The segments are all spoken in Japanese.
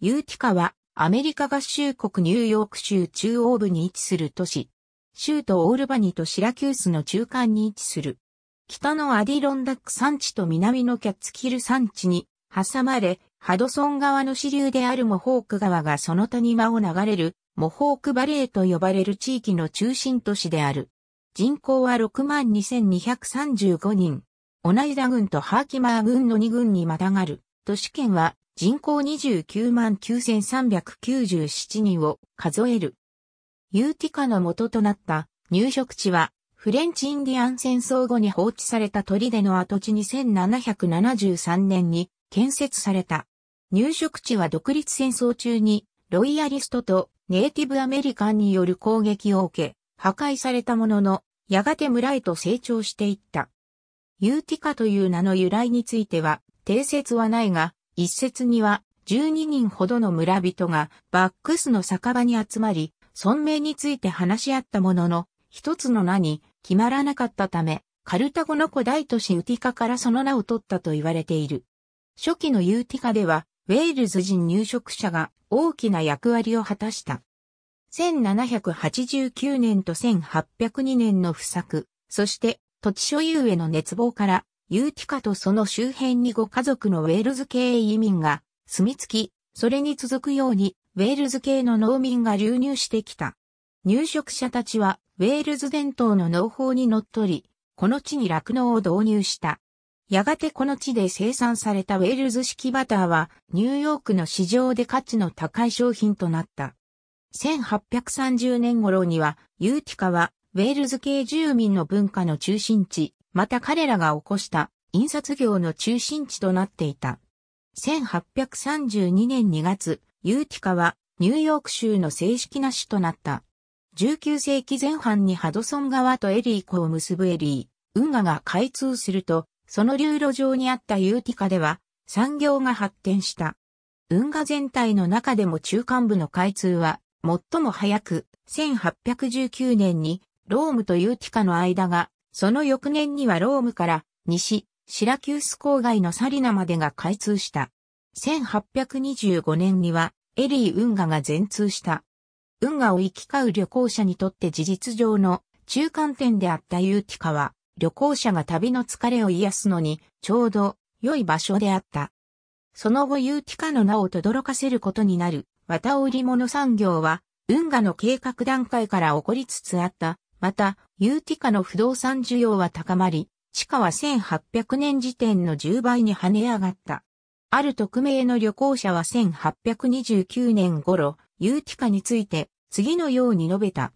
ユーティカは、アメリカ合衆国ニューヨーク州中央部に位置する都市。州都オールバニとシラキュースの中間に位置する。北のアディロンダック山地と南のキャッツキル山地に挟まれ、ハドソン川の支流であるモホーク川がその谷間を流れるモホークバレーと呼ばれる地域の中心都市である。人口は62,235人。オナイダ郡とハーキマー郡の2郡にまたがる。都市圏は人口29万9397人を数える。ユーティカの元となった入植地は、フレンチインディアン戦争後に放置された砦の跡地に1773年に建設された。入植地は独立戦争中にロイヤリストとネイティブアメリカンによる攻撃を受け、破壊されたものの、やがて村へと成長していった。ユーティカという名の由来については、定説はないが、一説には12人ほどの村人がバックスの酒場に集まり、存名について話し合ったものの、一つの名に決まらなかったため、カルタゴの古代都市ウティカからその名を取ったと言われている。初期のユーティカでは、ウェールズ人入植者が大きな役割を果たした。1789年と1802年の不作、そして土地所有への熱望からユーティカとその周辺にご家族のウェールズ系移民が住み着き、それに続くようにウェールズ系の農民が流入してきた。入植者たちはウェールズ伝統の農法にのっとり、この地に酪農を導入した。やがてこの地で生産されたウェールズ式バターはニューヨークの市場で価値の高い商品となった。1830年頃にはユーティカはウェールズ系住民の文化の中心地また彼らが起こした印刷業の中心地となっていた。1832年2月、ユーティカはニューヨーク州の正式な市となった。19世紀前半にハドソン川とエリー湖を結ぶエリー、運河が開通すると、その流路上にあったユーティカでは産業が発展した。運河全体の中でも中間部の開通は最も早く1819年にロームとユーティカの間がその翌年にはロームから西、シラキュース郊外のサリナまでが開通した。1825年にはエリー運河が全通した。運河を行き交う旅行者にとって事実上の中間点であったユーティカは、旅行者が旅の疲れを癒すのにちょうど良い場所であった。その後ユーティカの名を轟かせることになる、綿織物産業は、運河の計画段階から起こりつつあった。また、ユーティカの不動産需要は高まり、地価は1800年時点の10倍に跳ね上がった。ある匿名の旅行者は1829年頃、ユーティカについて次のように述べた。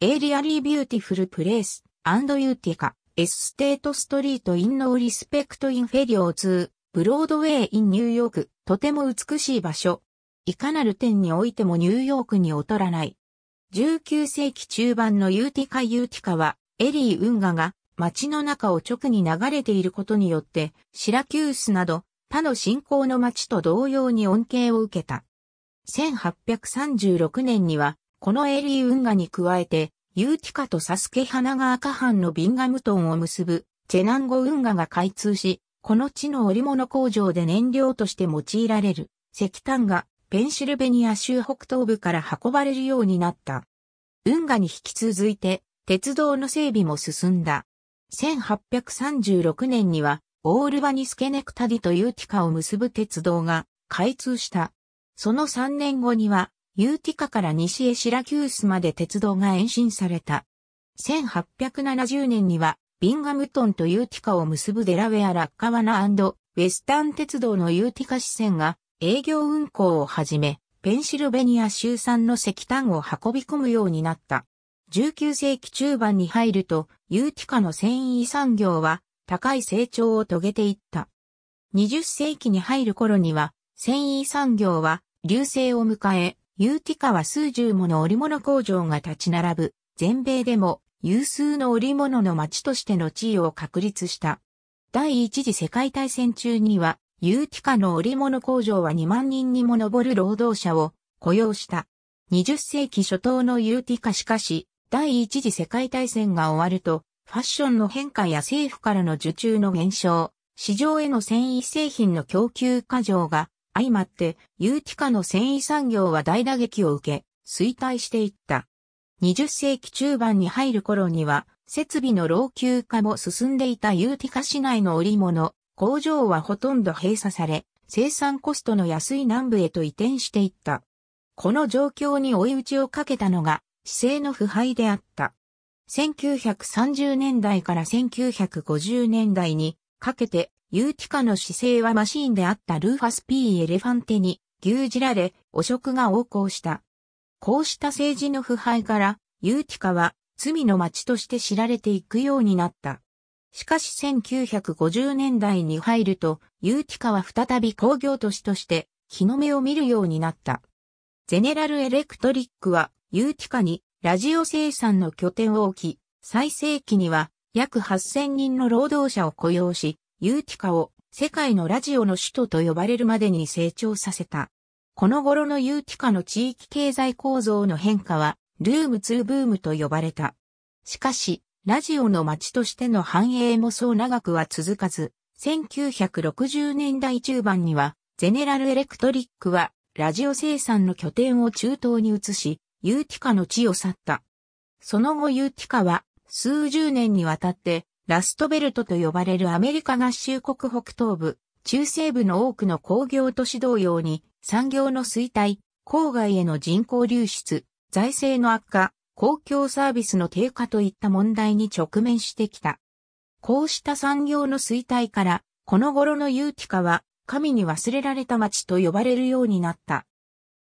エリアリービューティフルプレイスユーティカ、エステートストリートインノーリスペクトインフェリオー2、ブロードウェイインニューヨーク、とても美しい場所。いかなる点においてもニューヨークに劣らない。19世紀中盤のユーティカ・ユーティカは、エリー運河が街の中を直に流れていることによって、シラキュースなど他の信仰の街と同様に恩恵を受けた。1836年には、このエリー運河に加えて、ユーティカとサスケ花が赤藩のビンガムトンを結ぶ、チェナンゴ運河が開通し、この地の織物工場で燃料として用いられる石炭がペンシルベニア州北東部から運ばれるようになった。運河に引き続いて、鉄道の整備も進んだ。1836年には、オールバニスケネクタディとユーティカを結ぶ鉄道が開通した。その3年後には、ユーティカから西へシラキュースまで鉄道が延伸された。1870年には、ビンガムトンとユーティカを結ぶデラウェア・ラッカワナウェスタン鉄道のユーティカ支線が営業運行をはじめ、ペンシルベニア州産の石炭を運び込むようになった。19世紀中盤に入ると、ユーティカの繊維産業は高い成長を遂げていった。20世紀に入る頃には、繊維産業は流星を迎え、ユーティカは数十もの織物工場が立ち並ぶ、全米でも有数の織物の町としての地位を確立した。第一次世界大戦中には、ユーティカの織物工場は2万人にも上る労働者を雇用した。20世紀初頭のユーティカしかし、第一次世界大戦が終わると、ファッションの変化や政府からの受注の減少、市場への繊維製品の供給過剰が相まって、ユーティカの繊維産業は大打撃を受け、衰退していった。20世紀中盤に入る頃には、設備の老朽化も進んでいたユーティカ市内の織物、工場はほとんど閉鎖され、生産コストの安い南部へと移転していった。この状況に追い打ちをかけたのが、姿勢の腐敗であった。1930年代から1950年代にかけて、ユーティカの姿勢はマシーンであったルーファス・ピー・エレファンテに牛耳られ、汚職が横行した。こうした政治の腐敗から、ユーティカは罪の町として知られていくようになった。しかし1950年代に入ると、ユーティカは再び工業都市として日の目を見るようになった。ゼネラルエレクトリックはユーティカにラジオ生産の拠点を置き、最盛期には約8000人の労働者を雇用し、ユーティカを世界のラジオの首都と呼ばれるまでに成長させた。この頃のユーティカの地域経済構造の変化は、ルーム2ブームと呼ばれた。しかし、ラジオの街としての繁栄もそう長くは続かず、1960年代中盤には、ゼネラルエレクトリックは、ラジオ生産の拠点を中東に移し、ユーティカの地を去った。その後ユーティカは、数十年にわたって、ラストベルトと呼ばれるアメリカ合衆国北東部、中西部の多くの工業都市同様に、産業の衰退、郊外への人口流出、財政の悪化、公共サービスの低下といった問題に直面してきた。こうした産業の衰退から、この頃のユーティカは、神に忘れられた街と呼ばれるようになった。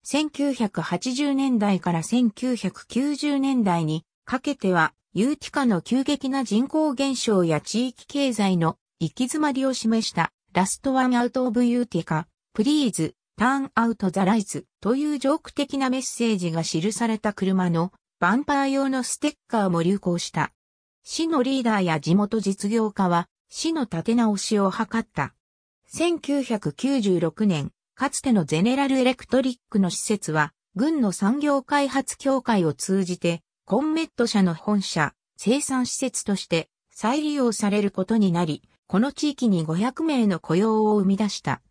1980年代から1990年代にかけては、ユーティカの急激な人口減少や地域経済の行き詰まりを示したラストワンアウトオブユーティカ、プリーズ、ターンアウトザライズというジョーク的なメッセージが記された車のバンパー用のステッカーも流行した。市のリーダーや地元実業家は、市の立て直しを図った。1996年、かつてのゼネラルエレクトリックの施設は、軍の産業開発協会を通じて、コンメット社の本社、生産施設として再利用されることになり、この地域に500名の雇用を生み出した。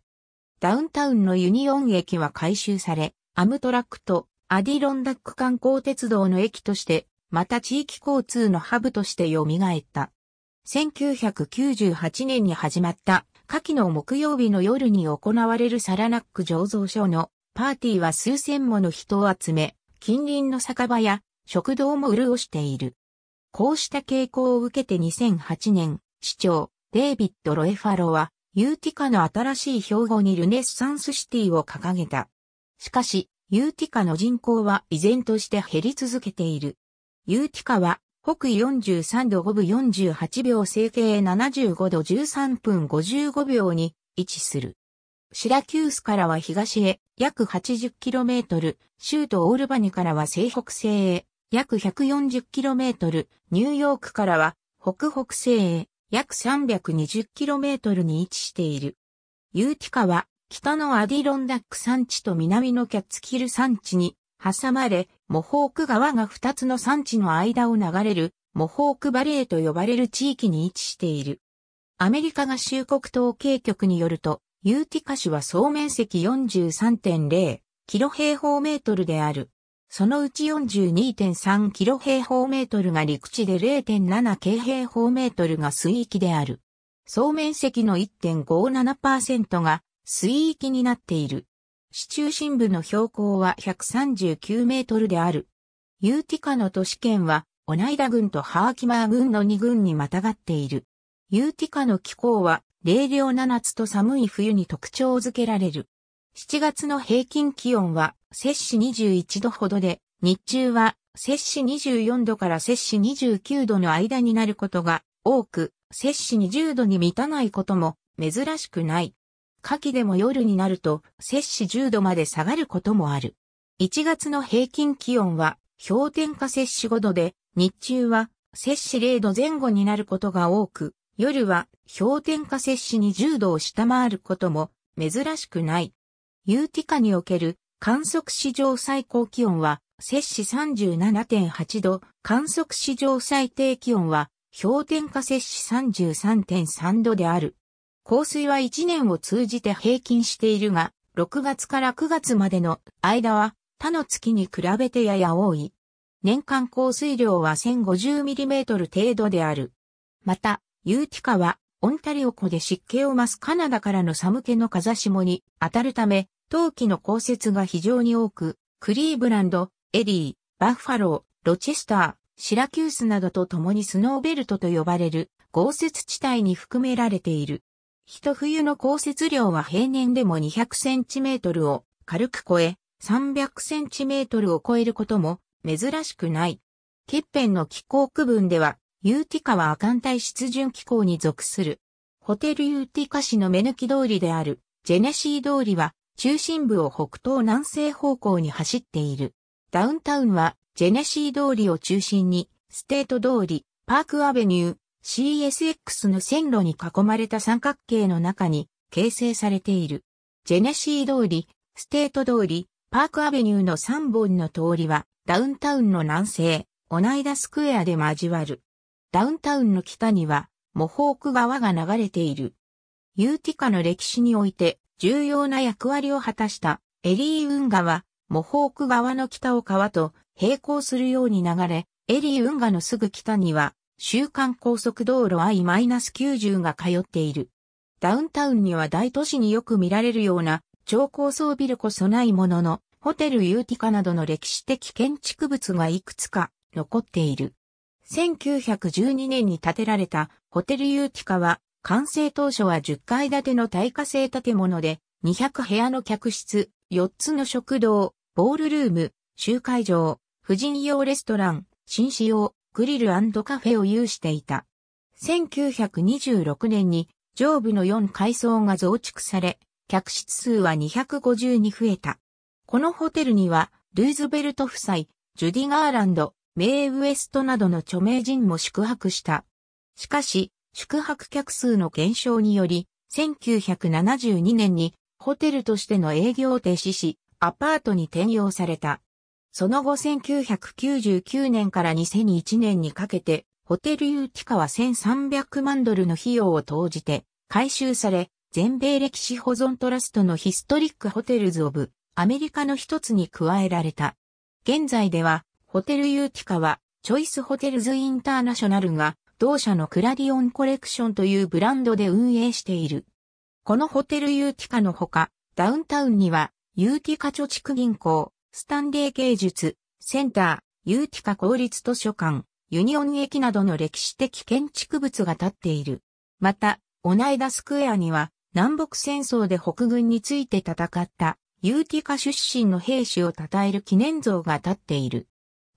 ダウンタウンのユニオン駅は改修され、アムトラックとアディロンダック観光鉄道の駅として、また地域交通のハブとして蘇った。1998年に始まった夏季の木曜日の夜に行われるサラナック醸造所のパーティーは数千もの人を集め、近隣の酒場や食堂も潤している。こうした傾向を受けて2008年、市長、デイビッド・ロエファロは、ユーティカの新しい標語にルネッサンスシティを掲げた。しかし、ユーティカの人口は依然として減り続けている。ユーティカは北43度5分48秒整形75度13分55秒に位置する。シラキュースからは東へ約 80km、州都オールバニからは西北西へ約 140km、ニューヨークからは北北西へ約 320km に位置している。ユーティカは北のアディロンダック山地と南のキャッツキル山地に挟まれ、モホーク川が2つの山地の間を流れるモホークバレーと呼ばれる地域に位置している。アメリカ合衆国統計局によると、ユーティカ市は総面積43.0キロ平方メートルである。そのうち42.3キロ平方メートルが陸地で0.7京平方メートルが水域である。総面積の1.57%が水域になっている。市中心部の標高は139メートルである。ユーティカの都市圏は、オナイダ郡とハーキマー郡の2郡にまたがっている。ユーティカの気候は、冷涼な夏と寒い冬に特徴づけられる。7月の平均気温は、摂氏21度ほどで、日中は、摂氏24度から摂氏29度の間になることが多く、摂氏20度に満たないことも珍しくない。夏季でも夜になると摂氏10度まで下がることもある。1月の平均気温は氷点下摂氏5度で、日中は摂氏0度前後になることが多く、夜は氷点下摂氏20度を下回ることも珍しくない。ユーティカにおける観測史上最高気温は摂氏37.8度、観測史上最低気温は氷点下摂氏33.3度である。降水は1年を通じて平均しているが、6月から9月までの間は他の月に比べてやや多い。年間降水量は 1050mm 程度である。また、ユーティカはオンタリオ湖で湿気を増すカナダからの寒気の風下に当たるため、冬季の降雪が非常に多く、クリーブランド、エリー、バッファロー、ロチェスター、シラキュースなどと共にスノーベルトと呼ばれる豪雪地帯に含められている。一冬の降雪量は平年でも200センチメートルを軽く超え、300センチメートルを超えることも珍しくない。欠片の気候区分では、ユーティカは亜寒帯湿潤気候に属する。ホテルユーティカ市の目抜き通りである、ジェネシー通りは、中心部を北東南西方向に走っている。ダウンタウンは、ジェネシー通りを中心に、ステート通り、パークアベニュー、CSX の線路に囲まれた三角形の中に形成されている。ジェネシー通り、ステート通り、パークアベニューの3本の通りは、ダウンタウンの南西、オナイダスクエアで交わる。ダウンタウンの北には、モホーク川が流れている。ユーティカの歴史において、重要な役割を果たしたエリー運河は、モホーク川の北を川と並行するように流れ、エリー運河のすぐ北には、週間高速道路 I-90 が通っている。ダウンタウンには大都市によく見られるような超高層ビルこそないものの、ホテルユーティカなどの歴史的建築物がいくつか残っている。1912年に建てられたホテルユーティカは、完成当初は10階建ての耐火性建物で、200部屋の客室、4つの食堂、ボールルーム、集会場、婦人用レストラン、紳士用、グリルカフェを有していた。1926年に上部の4階層が増築され、客室数は250に増えた。このホテルには、ルーズベルト夫妻、ジュディ・ガーランド、メイ・ウエストなどの著名人も宿泊した。しかし、宿泊客数の減少により、1972年にホテルとしての営業を停止し、アパートに転用された。その後1999年から2001年にかけて、ホテルユーティカは1300万ドルの費用を投じて、回収され、全米歴史保存トラストのヒストリックホテルズ・オブ、アメリカの一つに加えられた。現在では、ホテルユーティカは、チョイスホテルズ・インターナショナルが、同社のクラディオンコレクションというブランドで運営している。このホテルユーティカのほか、ダウンタウンには、ユーティカ貯蓄銀行、スタンレー芸術、センター、ユーティカ公立図書館、ユニオン駅などの歴史的建築物が建っている。また、オナイダスクエアには、南北戦争で北軍について戦った、ユーティカ出身の兵士を称える記念像が建っている。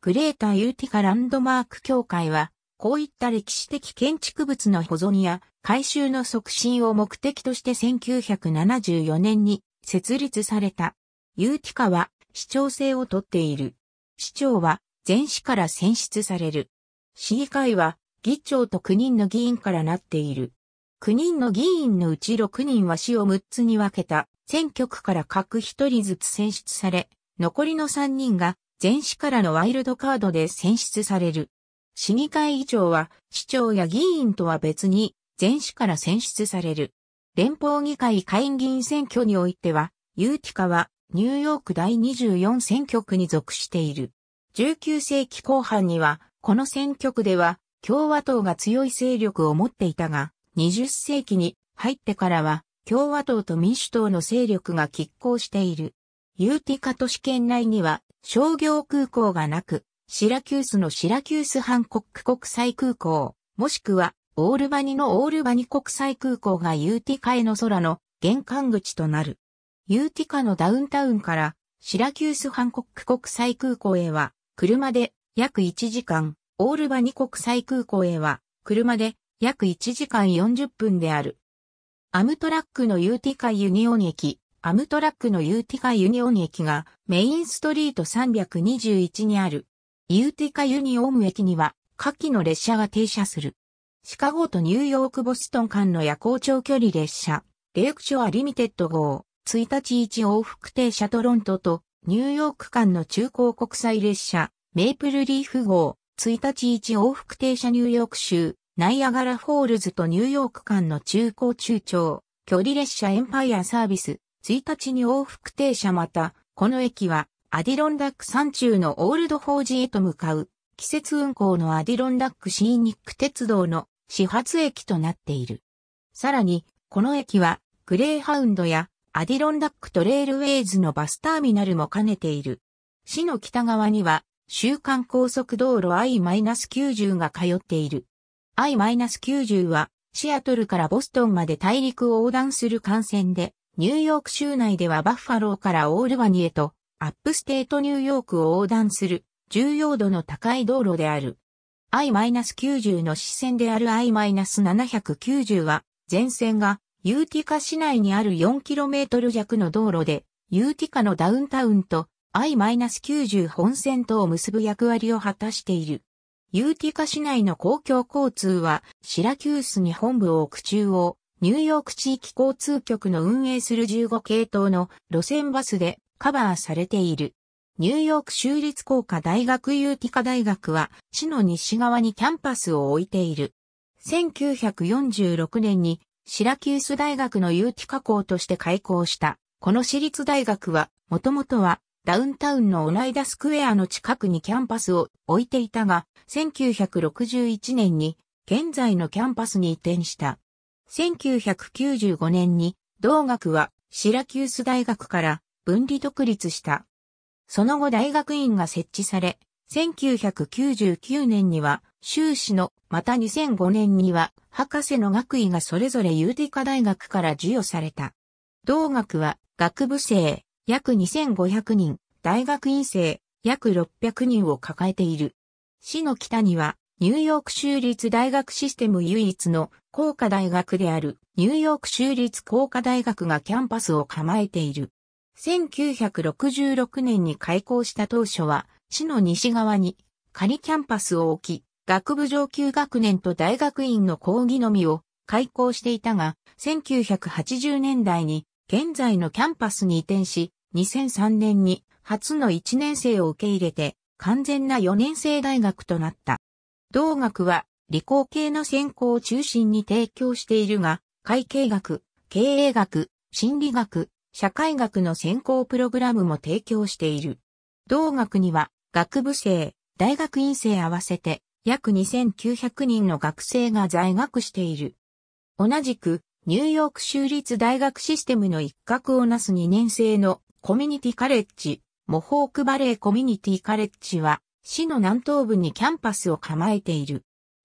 グレーターユーティカランドマーク協会は、こういった歴史的建築物の保存や改修の促進を目的として1974年に設立された。ユーティカは市長制をとっている。市長は全市から選出される。市議会は議長と9人の議員からなっている。9人の議員のうち6人は市を6つに分けた選挙区から各1人ずつ選出され、残りの3人が全市からのワイルドカードで選出される。市議会議長は市長や議員とは別に全市から選出される。連邦議会下院議員選挙においては、ユーティカはニューヨーク第24選挙区に属している。19世紀後半には、この選挙区では共和党が強い勢力を持っていたが、20世紀に入ってからは共和党と民主党の勢力が拮抗している。ユーティカ都市圏内には商業空港がなく、シラキュースのシラキュースハンコック国際空港、もしくはオールバニのオールバニ国際空港がユーティカへの空の玄関口となる。ユーティカのダウンタウンからシラキュースハンコック国際空港へは車で約1時間、オールバニ国際空港へは車で約1時間40分である。アムトラックのユーティカユニオン駅、アムトラックのユーティカユニオン駅がメインストリート321にある。ユーティカユニオン駅には下記の列車が停車する。シカゴとニューヨークボストン間の夜行長距離列車、レイクショアリミテッド号、1日1往復停車トロントとニューヨーク間の中高国際列車、メイプルリーフ号、1日1往復停車ニューヨーク州、ナイアガラフォールズとニューヨーク間の中高中長、距離列車エンパイアサービス、1日に往復停車また、この駅は、アディロンダック山中のオールドホージへと向かう、季節運行のアディロンダックシーニック鉄道の始発駅となっている。さらに、この駅は、グレーハウンドやアディロンダックトレールウェイズのバスターミナルも兼ねている。市の北側には、週間高速道路 I-90 が通っている。I-90 は、シアトルからボストンまで大陸を横断する幹線で、ニューヨーク州内ではバッファローからオールバニへと、アップステートニューヨークを横断する、重要度の高い道路である。I-90 の支線である I-790 は、前線がユーティカ市内にある 4km 弱の道路で、ユーティカのダウンタウンと I-90 本線とを結ぶ役割を果たしている。ユーティカ市内の公共交通は、シラキュースに本部を置く中央、ニューヨーク地域交通局の運営する15系統の路線バスでカバーされている。ニューヨーク州立工科大学ユーティカ大学は、市の西側にキャンパスを置いている。1946年にシラキュース大学の有機加工として開校した。この私立大学は、もともとは、ダウンタウンのオナイダスクエアの近くにキャンパスを置いていたが、1961年に、現在のキャンパスに移転した。1995年に、同学は、シラキュース大学から分離独立した。その後大学院が設置され、1999年には修士の、また2005年には、博士の学位がそれぞれユーティカ大学から授与された。同学は、学部生、約2500人、大学院生、約600人を抱えている。市の北には、ニューヨーク州立大学システム唯一の工科大学であるニューヨーク州立工科大学がキャンパスを構えている。1966年に開校した当初は市の西側に仮キャンパスを置き、学部上級学年と大学院の講義のみを開校していたが、1980年代に現在のキャンパスに移転し、2003年に初の1年生を受け入れて完全な4年生大学となった。同学は理工系の専攻を中心に提供しているが、会計学、経営学、心理学、社会学の専攻プログラムも提供している。同学には学部生、大学院生合わせて約2900人の学生が在学している。同じく、ニューヨーク州立大学システムの一角をなす2年生のコミュニティカレッジ、モホークバレーコミュニティカレッジは、市の南東部にキャンパスを構えている。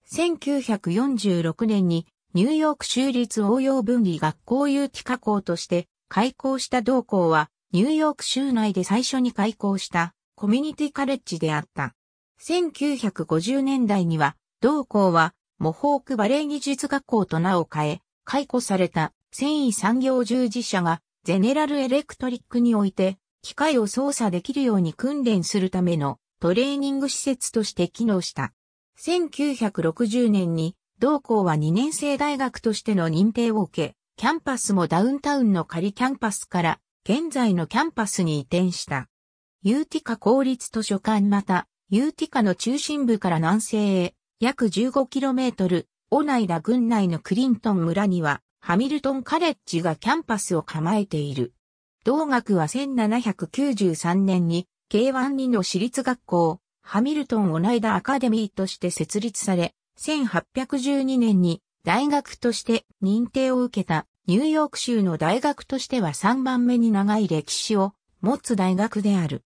1946年にニューヨーク州立応用分離学校有機加工として開校した同校はニューヨーク州内で最初に開校したコミュニティカレッジであった。1950年代には、同校は、模倣区バレエ技術学校と名を変え、解雇された繊維産業従事者が、ゼネラルエレクトリックにおいて、機械を操作できるように訓練するためのトレーニング施設として機能した。1960年に、同校は2年生大学としての認定を受け、キャンパスもダウンタウンの仮キャンパスから現在のキャンパスに移転した。ユーティカ公立図書館またユーティカの中心部から南西へ約 15km、オナイダ郡内のクリントン村にはハミルトンカレッジがキャンパスを構えている。同学は1793年に K12 の私立学校、ハミルトンオナイダアカデミーとして設立され、1812年に大学として認定を受けたニューヨーク州の大学としては3番目に長い歴史を持つ大学である。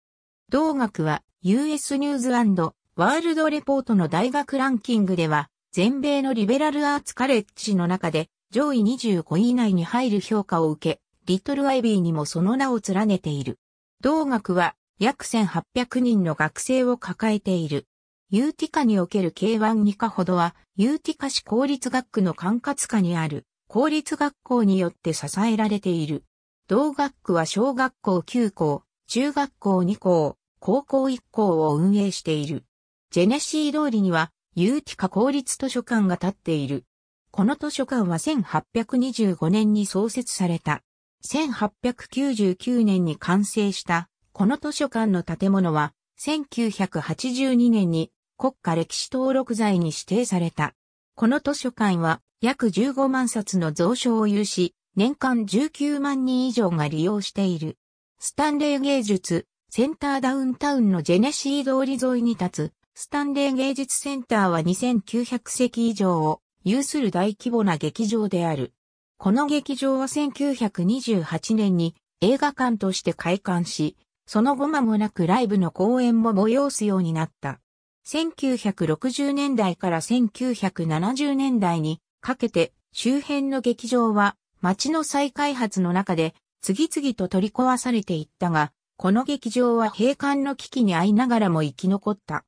同学は US ニューズワールドレポートの大学ランキングでは、全米のリベラルアーツカレッジの中で上位25位以内に入る評価を受け、リトルアイビーにもその名を連ねている。同学は約1800人の学生を抱えている。ユーティカにおける K1 2課ほどは、ユーティカ市公立学区の管轄下にある公立学校によって支えられている。同学区は小学校9校、中学校2校、高校一校を運営している。ジェネシー通りには、有機化公立図書館が建っている。この図書館は1825年に創設された。1899年に完成した、この図書館の建物は、1982年に国家歴史登録財に指定された。この図書館は約15万冊の蔵書を有し、年間19万人以上が利用している。スタンレー芸術、センターダウンタウンのジェネシー通り沿いに立つ、スタンレー芸術センターは2900席以上を有する大規模な劇場である。この劇場は1928年に映画館として開館し、その後間もなくライブの公演も催すようになった。1960年代から1970年代にかけて周辺の劇場は街の再開発の中で次々と取り壊されていったが、この劇場は閉館の危機に遭いながらも生き残った。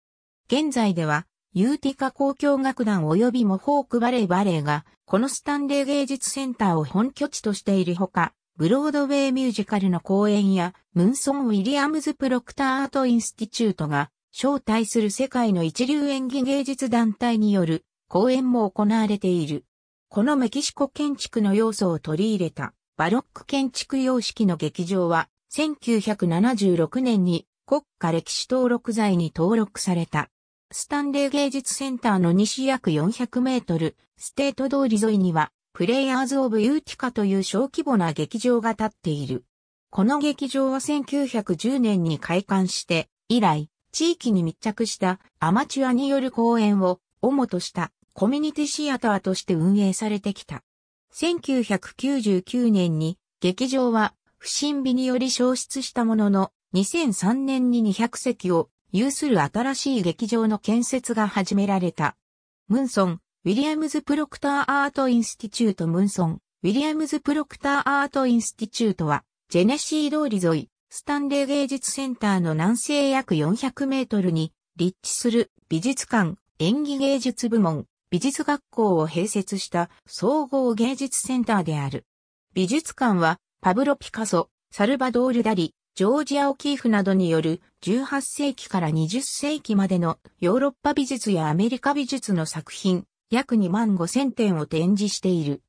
現在では、ユーティカ交響楽団及びモホークバレーバレーが、このスタンレー芸術センターを本拠地としているほか、ブロードウェイミュージカルの公演や、ムンソン・ウィリアムズ・プロクター・アート・インスティチュートが、招待する世界の一流演技芸術団体による公演も行われている。このメキシコ建築の要素を取り入れた、バロック建築様式の劇場は、1976年に国家歴史登録罪に登録された。スタンレー芸術センターの西約400メートル、ステート通り沿いには、プレイヤーズ・オブ・ユーティカという小規模な劇場が建っている。この劇場は1910年に開館して、以来、地域に密着したアマチュアによる公演を主としたコミュニティシアターとして運営されてきた。1999年に劇場は不審火により消失したものの、2003年に200席を有する新しい劇場の建設が始められた。ムンソン、ウィリアムズ・プロクター・アート・インスティチュート・ムンソン、ウィリアムズ・プロクター・アート・インスティチュートは、ジェネシー通り沿い、スタンレー芸術センターの南西約400メートルに立地する美術館、演技芸術部門、美術学校を併設した総合芸術センターである。美術館はパブロ・ピカソ、サルバドール・ダリ、ジョージア・オキーフなどによる18世紀から20世紀までのヨーロッパ美術やアメリカ美術の作品約2万5千点を展示している。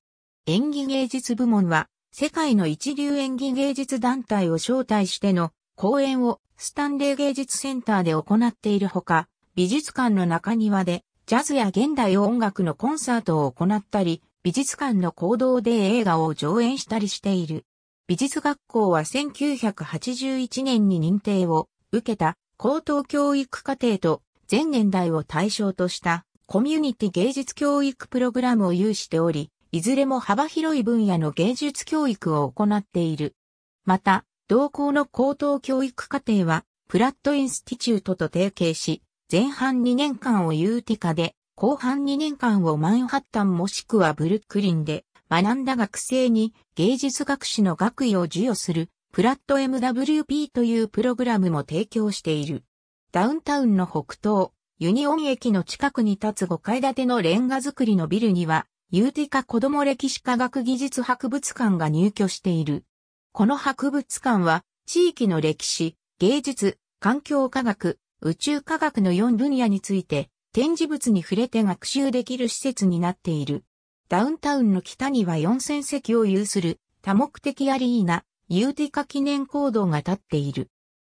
演技芸術部門は世界の一流演技芸術団体を招待しての公演をスタンレー芸術センターで行っているほか、美術館の中庭でジャズや現代音楽のコンサートを行ったり、美術館の行動で映画を上演したりしている。美術学校は1981年に認定を受けた高等教育課程と前年代を対象としたコミュニティ芸術教育プログラムを有しており、いずれも幅広い分野の芸術教育を行っている。また、同校の高等教育課程は、プラットインスティチュートと提携し、前半2年間をユーティカで、後半2年間をマンハッタンもしくはブルックリンで学んだ学生に芸術学士の学位を授与するプラット MWP というプログラムも提供している。ダウンタウンの北東、ユニオン駅の近くに立つ5階建てのレンガ造りのビルには、ユーティカ子供歴史科学技術博物館が入居している。この博物館は、地域の歴史、芸術、環境科学、宇宙科学の4分野について、展示物に触れて学習できる施設になっている。ダウンタウンの北には4000席を有する多目的アリーナ、ユーティカ記念行動が立っている。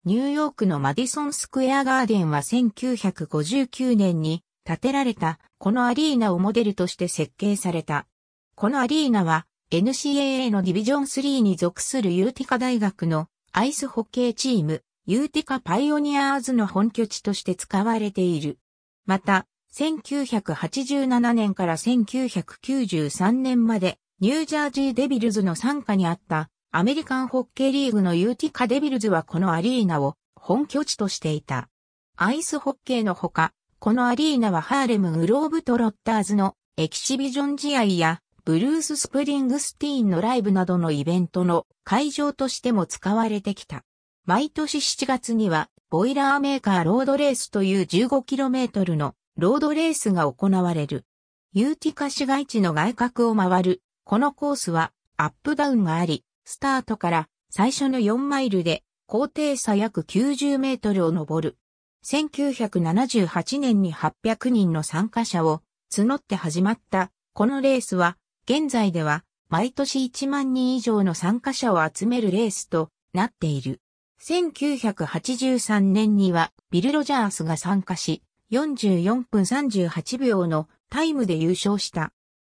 ニューヨークのマディソンスクエアガーデンは1959年に建てられたこのアリーナをモデルとして設計された。このアリーナは NCAA のディビジョン3に属するユーティカ大学のアイスホッケーチームユーティカパイオニアーズの本拠地として使われている。また、1987年から1993年まで、ニュージャージーデビルズの傘下にあったアメリカンホッケーリーグのユーティカデビルズはこのアリーナを本拠地としていた。アイスホッケーのほか、このアリーナはハーレムグローブトロッターズのエキシビジョン試合やブルース・スプリングスティーンのライブなどのイベントの会場としても使われてきた。毎年7月にはボイラーメーカーロードレースという 15km のロードレースが行われる。ユーティカ市街地の外角を回る。このコースはアップダウンがあり、スタートから最初の4マイルで高低差約90メートルを登る。1978年に800人の参加者を募って始まったこのレースは現在では毎年1万人以上の参加者を集めるレースとなっている。1983年にはビル・ロジャースが参加し、44分38秒のタイムで優勝した。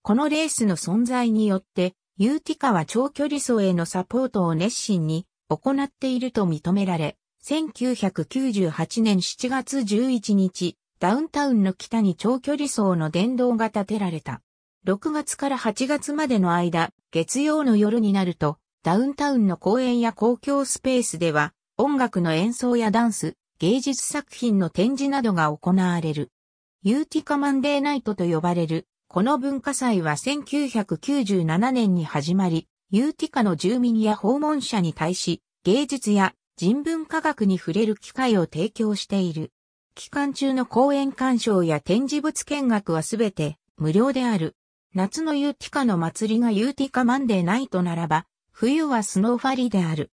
このレースの存在によって、ユーティカは長距離走へのサポートを熱心に行っていると認められ、1998年7月11日、ダウンタウンの北に長距離走の電動が建てられた。6月から8月までの間、月曜の夜になると、ダウンタウンの公園や公共スペースでは、音楽の演奏やダンス、芸術作品の展示などが行われる。ユーティカマンデーナイトと呼ばれる、この文化祭は1997年に始まり、ユーティカの住民や訪問者に対し、芸術や人文科学に触れる機会を提供している。期間中の公演鑑賞や展示物見学はすべて無料である。夏のユーティカの祭りがユーティカマンデーナイトならば、冬はスノーファリである。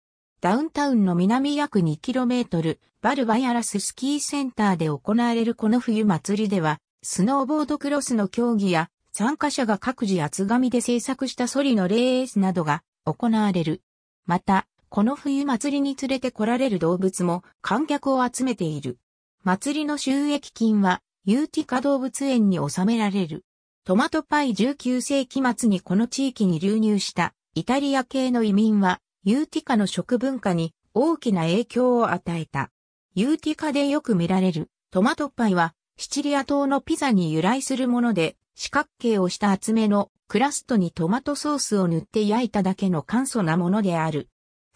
ダウンタウンの南約 2km、バルバヤラススキーセンターで行われるこの冬祭りでは、スノーボードクロスの競技や、参加者が各自厚紙で制作したソリのレースなどが行われる。また、この冬祭りに連れて来られる動物も観客を集めている。祭りの収益金は、ユーティカ動物園に納められる。トマトパイ19世紀末にこの地域に流入したイタリア系の移民はユーティカの食文化に大きな影響を与えた。ユーティカでよく見られるトマトパイはシチリア島のピザに由来するもので四角形をした厚めのクラストにトマトソースを塗って焼いただけの簡素なものである。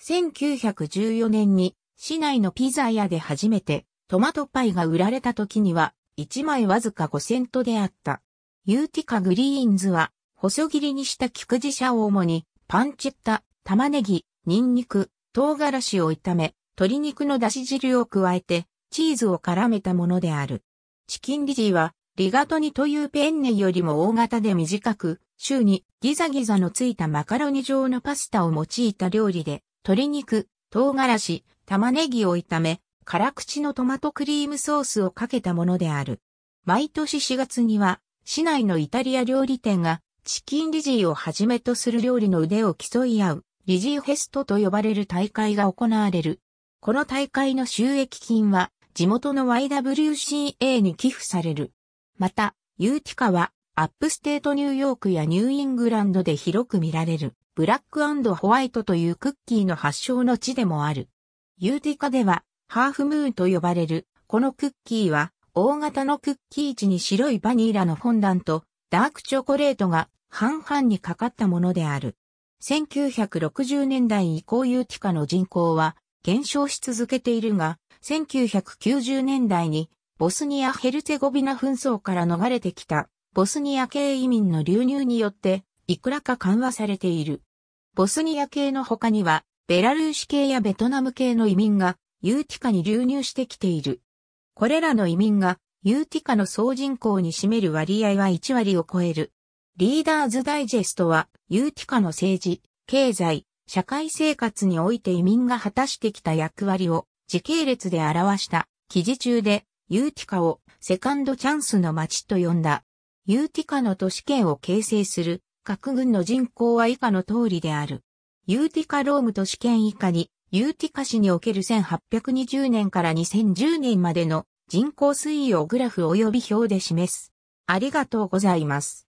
1914年に市内のピザ屋で初めてトマトパイが売られた時には1枚わずか5セントであった。ユーティカグリーンズは細切りにした菊地車を主にパンチェッタ、玉ねぎ、ニンニク、唐辛子を炒め、鶏肉の出汁汁を加えて、チーズを絡めたものである。チキンリジーは、リガトニというペンネよりも大型で短く、週にギザギザのついたマカロニ状のパスタを用いた料理で、鶏肉、唐辛子、玉ねぎを炒め、辛口のトマトクリームソースをかけたものである。毎年4月には、市内のイタリア料理店が、チキンリジーをはじめとする料理の腕を競い合う、リジーフェストと呼ばれる大会が行われる。この大会の収益金は地元の YWCA に寄付される。また、ユーティカはアップステートニューヨークやニューイングランドで広く見られるブラックホワイトというクッキーの発祥の地でもある。ユーティカではハーフムーンと呼ばれるこのクッキーは大型のクッキー地に白いバニラのフォンダンとダークチョコレートが半々にかかったものである。1960年代以降ユーティカの人口は減少し続けているが、1990年代にボスニア・ヘルツェゴビナ紛争から逃れてきたボスニア系移民の流入によっていくらか緩和されている。ボスニア系の他にはベラルーシ系やベトナム系の移民がユーティカに流入してきている。これらの移民がユーティカの総人口に占める割合は1割を超える。リーダーズダイジェストは、ユーティカの政治、経済、社会生活において移民が果たしてきた役割を時系列で表した記事中で、ユーティカをセカンドチャンスの街と呼んだ。ユーティカの都市圏を形成する各軍の人口は以下の通りである。ユーティカローム都市圏以下に、ユーティカ市における1820年から2010年までの人口推移をグラフ及び表で示す。ありがとうございます。